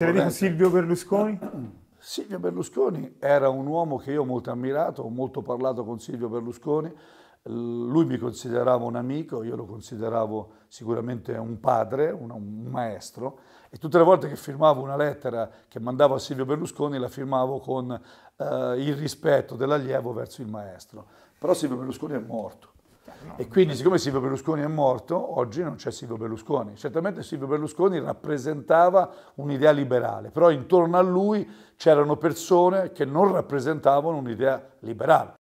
Te la dico Silvio Berlusconi? Silvio Berlusconi era un uomo che io ho molto ammirato, ho molto parlato con Silvio Berlusconi, lui mi considerava un amico, io lo consideravo sicuramente un padre, un, un maestro e tutte le volte che firmavo una lettera che mandavo a Silvio Berlusconi la firmavo con eh, il rispetto dell'allievo verso il maestro. Però Silvio Berlusconi è morto Certo, e quindi siccome Silvio Berlusconi è morto, oggi non c'è Silvio Berlusconi. Certamente Silvio Berlusconi rappresentava un'idea liberale, però intorno a lui c'erano persone che non rappresentavano un'idea liberale.